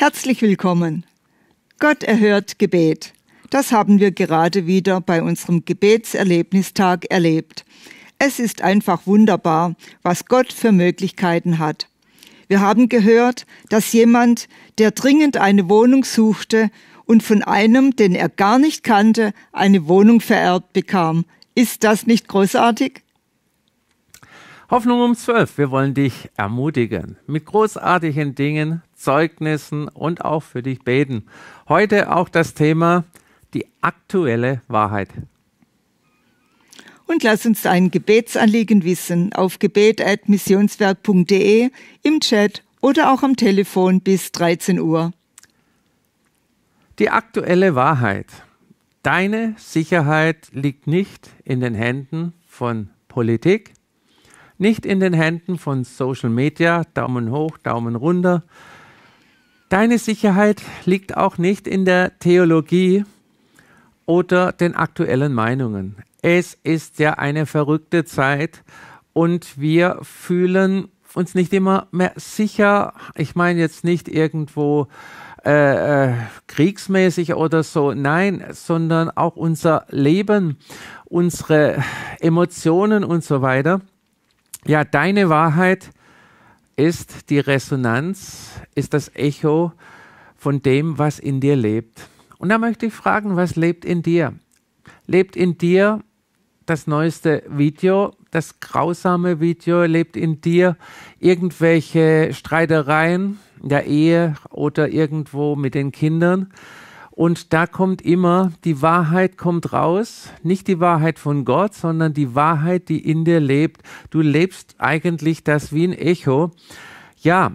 Herzlich willkommen. Gott erhört Gebet. Das haben wir gerade wieder bei unserem Gebetserlebnistag erlebt. Es ist einfach wunderbar, was Gott für Möglichkeiten hat. Wir haben gehört, dass jemand, der dringend eine Wohnung suchte und von einem, den er gar nicht kannte, eine Wohnung vererbt bekam. Ist das nicht großartig? Hoffnung um zwölf. Wir wollen dich ermutigen mit großartigen Dingen, Zeugnissen und auch für dich beten. Heute auch das Thema die aktuelle Wahrheit. Und lass uns dein Gebetsanliegen wissen auf gebet.missionswerk.de im Chat oder auch am Telefon bis 13 Uhr. Die aktuelle Wahrheit. Deine Sicherheit liegt nicht in den Händen von Politik, nicht in den Händen von Social Media, Daumen hoch, Daumen runter. Deine Sicherheit liegt auch nicht in der Theologie oder den aktuellen Meinungen. Es ist ja eine verrückte Zeit und wir fühlen uns nicht immer mehr sicher. Ich meine jetzt nicht irgendwo äh, äh kriegsmäßig oder so, nein, sondern auch unser Leben, unsere Emotionen und so weiter ja, deine Wahrheit ist die Resonanz, ist das Echo von dem, was in dir lebt. Und da möchte ich fragen, was lebt in dir? Lebt in dir das neueste Video, das grausame Video, lebt in dir irgendwelche Streitereien in der Ehe oder irgendwo mit den Kindern? Und da kommt immer, die Wahrheit kommt raus, nicht die Wahrheit von Gott, sondern die Wahrheit, die in dir lebt. Du lebst eigentlich das wie ein Echo. Ja,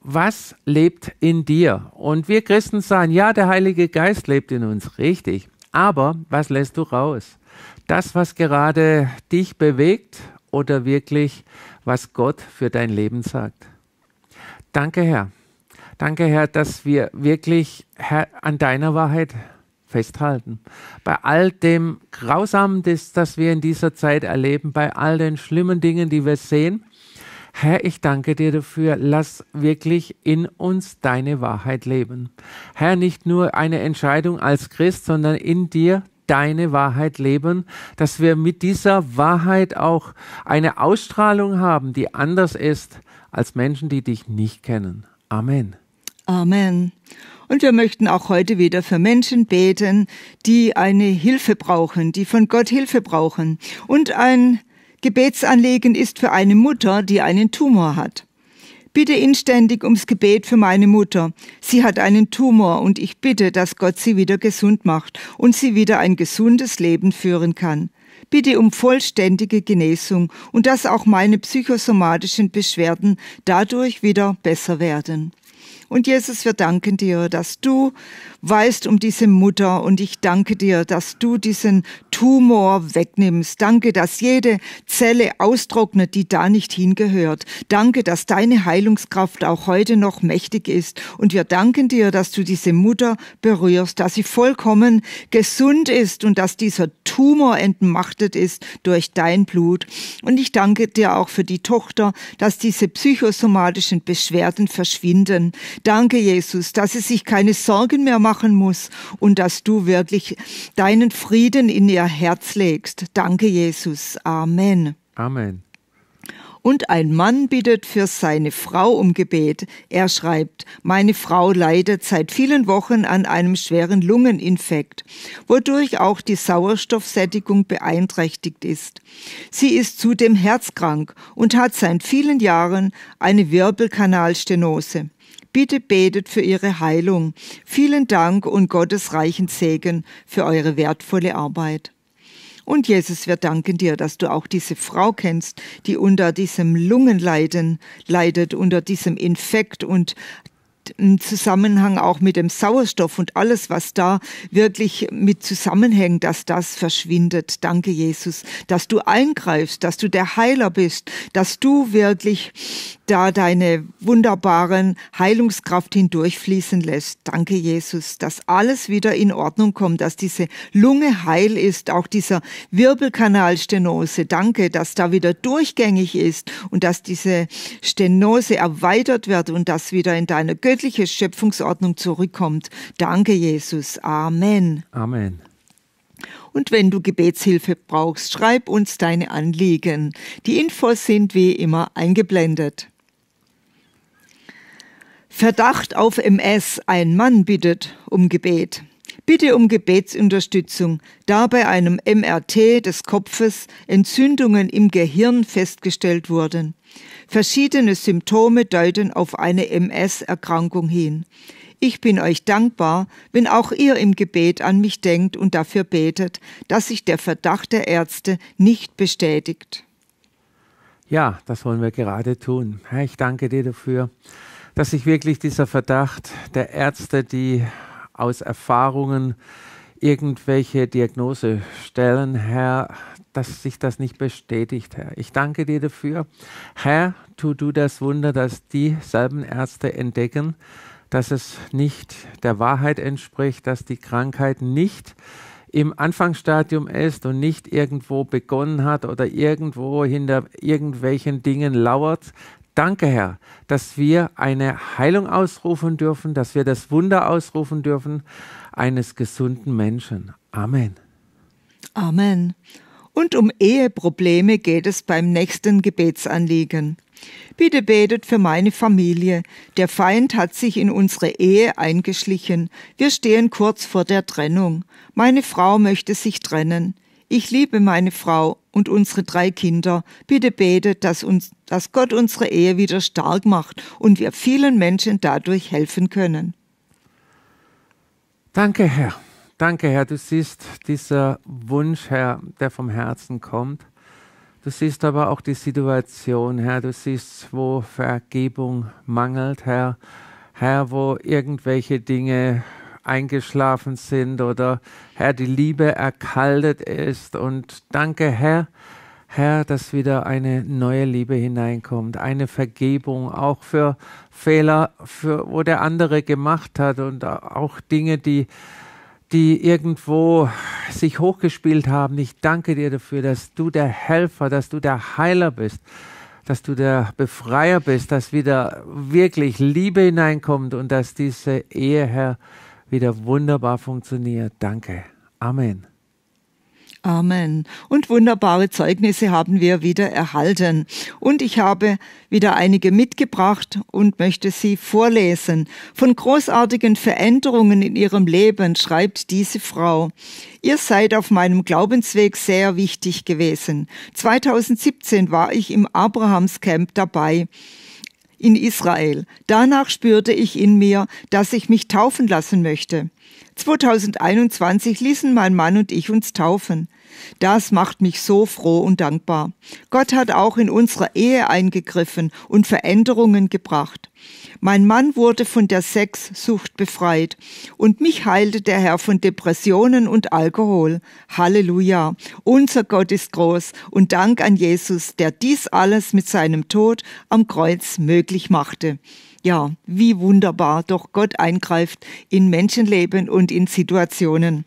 was lebt in dir? Und wir Christen sagen, ja, der Heilige Geist lebt in uns, richtig. Aber was lässt du raus? Das, was gerade dich bewegt oder wirklich, was Gott für dein Leben sagt. Danke, Herr. Danke, Herr, dass wir wirklich Herr, an deiner Wahrheit festhalten. Bei all dem Grausamen, das, das wir in dieser Zeit erleben, bei all den schlimmen Dingen, die wir sehen, Herr, ich danke dir dafür. Lass wirklich in uns deine Wahrheit leben. Herr, nicht nur eine Entscheidung als Christ, sondern in dir deine Wahrheit leben, dass wir mit dieser Wahrheit auch eine Ausstrahlung haben, die anders ist als Menschen, die dich nicht kennen. Amen. Amen. Und wir möchten auch heute wieder für Menschen beten, die eine Hilfe brauchen, die von Gott Hilfe brauchen. Und ein Gebetsanliegen ist für eine Mutter, die einen Tumor hat. Bitte inständig ums Gebet für meine Mutter. Sie hat einen Tumor und ich bitte, dass Gott sie wieder gesund macht und sie wieder ein gesundes Leben führen kann. Bitte um vollständige Genesung und dass auch meine psychosomatischen Beschwerden dadurch wieder besser werden. Und Jesus, wir danken dir, dass du weißt um diese Mutter und ich danke dir, dass du diesen Tumor wegnimmst. Danke, dass jede Zelle austrocknet, die da nicht hingehört. Danke, dass deine Heilungskraft auch heute noch mächtig ist. Und wir danken dir, dass du diese Mutter berührst, dass sie vollkommen gesund ist und dass dieser Tumor entmachtet ist durch dein Blut. Und ich danke dir auch für die Tochter, dass diese psychosomatischen Beschwerden verschwinden, Danke, Jesus, dass sie sich keine Sorgen mehr machen muss und dass du wirklich deinen Frieden in ihr Herz legst. Danke, Jesus. Amen. Amen. Und ein Mann bittet für seine Frau um Gebet. Er schreibt, meine Frau leidet seit vielen Wochen an einem schweren Lungeninfekt, wodurch auch die Sauerstoffsättigung beeinträchtigt ist. Sie ist zudem herzkrank und hat seit vielen Jahren eine Wirbelkanalstenose. Bitte betet für ihre Heilung. Vielen Dank und Gottes reichen Segen für eure wertvolle Arbeit. Und Jesus, wir danken dir, dass du auch diese Frau kennst, die unter diesem Lungenleiden leidet, unter diesem Infekt und im Zusammenhang auch mit dem Sauerstoff und alles, was da wirklich mit zusammenhängt, dass das verschwindet. Danke, Jesus, dass du eingreifst, dass du der Heiler bist, dass du wirklich da deine wunderbaren Heilungskraft hindurchfließen lässt. Danke, Jesus, dass alles wieder in Ordnung kommt, dass diese Lunge heil ist, auch dieser Wirbelkanalstenose. Danke, dass da wieder durchgängig ist und dass diese Stenose erweitert wird und das wieder in deine göttliche Schöpfungsordnung zurückkommt. Danke, Jesus. Amen. Amen. Und wenn du Gebetshilfe brauchst, schreib uns deine Anliegen. Die Infos sind wie immer eingeblendet. Verdacht auf MS. Ein Mann bittet um Gebet. Bitte um Gebetsunterstützung, da bei einem MRT des Kopfes Entzündungen im Gehirn festgestellt wurden. Verschiedene Symptome deuten auf eine MS-Erkrankung hin. Ich bin euch dankbar, wenn auch ihr im Gebet an mich denkt und dafür betet, dass sich der Verdacht der Ärzte nicht bestätigt. Ja, das wollen wir gerade tun. ich danke dir dafür dass sich wirklich dieser Verdacht der Ärzte, die aus Erfahrungen irgendwelche Diagnose stellen, Herr, dass sich das nicht bestätigt, Herr. Ich danke dir dafür. Herr, tu du das Wunder, dass dieselben Ärzte entdecken, dass es nicht der Wahrheit entspricht, dass die Krankheit nicht im Anfangsstadium ist und nicht irgendwo begonnen hat oder irgendwo hinter irgendwelchen Dingen lauert, Danke, Herr, dass wir eine Heilung ausrufen dürfen, dass wir das Wunder ausrufen dürfen eines gesunden Menschen. Amen. Amen. Und um Eheprobleme geht es beim nächsten Gebetsanliegen. Bitte betet für meine Familie. Der Feind hat sich in unsere Ehe eingeschlichen. Wir stehen kurz vor der Trennung. Meine Frau möchte sich trennen. Ich liebe meine Frau und unsere drei Kinder. Bitte bete, dass, uns, dass Gott unsere Ehe wieder stark macht und wir vielen Menschen dadurch helfen können. Danke, Herr. Danke, Herr. Du siehst dieser Wunsch, Herr, der vom Herzen kommt. Du siehst aber auch die Situation, Herr. Du siehst, wo Vergebung mangelt, Herr. Herr, wo irgendwelche Dinge eingeschlafen sind oder Herr, die Liebe erkaltet ist. Und danke, Herr, Herr, dass wieder eine neue Liebe hineinkommt, eine Vergebung auch für Fehler, für, wo der andere gemacht hat und auch Dinge, die die irgendwo sich hochgespielt haben. Ich danke dir dafür, dass du der Helfer, dass du der Heiler bist, dass du der Befreier bist, dass wieder wirklich Liebe hineinkommt und dass diese Ehe, Herr, wieder wunderbar funktioniert. Danke. Amen. Amen. Und wunderbare Zeugnisse haben wir wieder erhalten. Und ich habe wieder einige mitgebracht und möchte sie vorlesen. Von großartigen Veränderungen in ihrem Leben schreibt diese Frau. Ihr seid auf meinem Glaubensweg sehr wichtig gewesen. 2017 war ich im Abrahamscamp dabei in Israel. Danach spürte ich in mir, dass ich mich taufen lassen möchte. 2021 ließen mein Mann und ich uns taufen. Das macht mich so froh und dankbar. Gott hat auch in unserer Ehe eingegriffen und Veränderungen gebracht. Mein Mann wurde von der Sexsucht befreit und mich heilte der Herr von Depressionen und Alkohol. Halleluja. Unser Gott ist groß und Dank an Jesus, der dies alles mit seinem Tod am Kreuz möglich machte ja, wie wunderbar doch Gott eingreift in Menschenleben und in Situationen.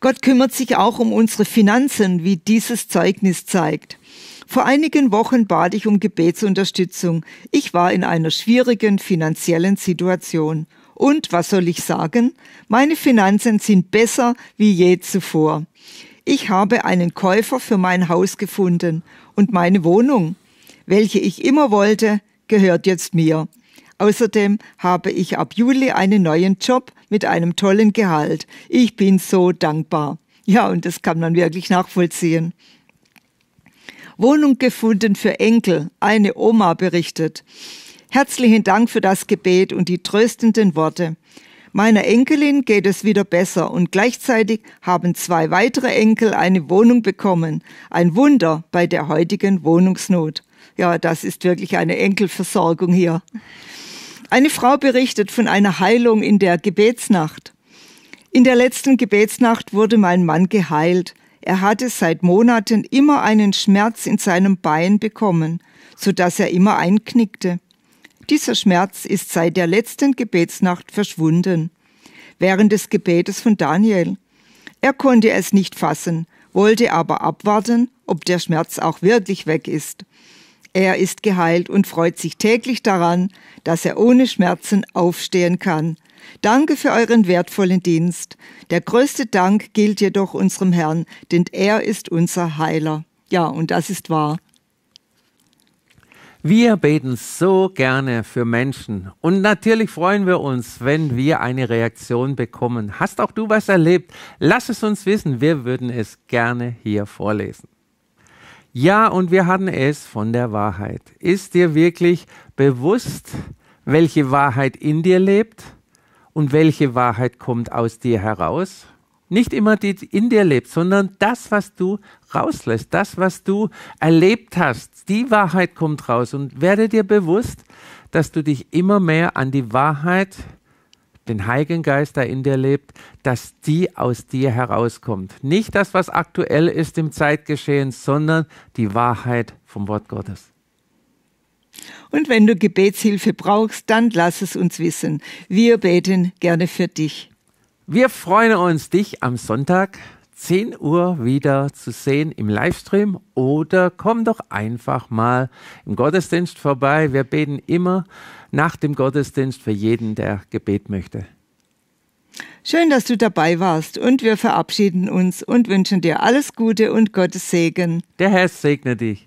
Gott kümmert sich auch um unsere Finanzen, wie dieses Zeugnis zeigt. Vor einigen Wochen bat ich um Gebetsunterstützung. Ich war in einer schwierigen finanziellen Situation. Und was soll ich sagen? Meine Finanzen sind besser wie je zuvor. Ich habe einen Käufer für mein Haus gefunden und meine Wohnung, welche ich immer wollte, gehört jetzt mir. Außerdem habe ich ab Juli einen neuen Job mit einem tollen Gehalt. Ich bin so dankbar. Ja, und das kann man wirklich nachvollziehen. Wohnung gefunden für Enkel, eine Oma berichtet. Herzlichen Dank für das Gebet und die tröstenden Worte. Meiner Enkelin geht es wieder besser und gleichzeitig haben zwei weitere Enkel eine Wohnung bekommen. Ein Wunder bei der heutigen Wohnungsnot. Ja, das ist wirklich eine Enkelversorgung hier. Eine Frau berichtet von einer Heilung in der Gebetsnacht. In der letzten Gebetsnacht wurde mein Mann geheilt. Er hatte seit Monaten immer einen Schmerz in seinem Bein bekommen, so dass er immer einknickte. Dieser Schmerz ist seit der letzten Gebetsnacht verschwunden. Während des Gebetes von Daniel. Er konnte es nicht fassen, wollte aber abwarten, ob der Schmerz auch wirklich weg ist er ist geheilt und freut sich täglich daran, dass er ohne Schmerzen aufstehen kann. Danke für euren wertvollen Dienst. Der größte Dank gilt jedoch unserem Herrn, denn er ist unser Heiler. Ja, und das ist wahr. Wir beten so gerne für Menschen und natürlich freuen wir uns, wenn wir eine Reaktion bekommen. Hast auch du was erlebt? Lass es uns wissen, wir würden es gerne hier vorlesen. Ja, und wir hatten es von der Wahrheit. Ist dir wirklich bewusst, welche Wahrheit in dir lebt und welche Wahrheit kommt aus dir heraus? Nicht immer die in dir lebt, sondern das, was du rauslässt, das, was du erlebt hast. Die Wahrheit kommt raus und werde dir bewusst, dass du dich immer mehr an die Wahrheit den Heiligen Geist, der in dir lebt, dass die aus dir herauskommt. Nicht das, was aktuell ist im Zeitgeschehen, sondern die Wahrheit vom Wort Gottes. Und wenn du Gebetshilfe brauchst, dann lass es uns wissen. Wir beten gerne für dich. Wir freuen uns, dich am Sonntag 10 Uhr wieder zu sehen im Livestream oder komm doch einfach mal im Gottesdienst vorbei. Wir beten immer nach dem Gottesdienst für jeden, der Gebet möchte. Schön, dass du dabei warst und wir verabschieden uns und wünschen dir alles Gute und Gottes Segen. Der Herr segne dich.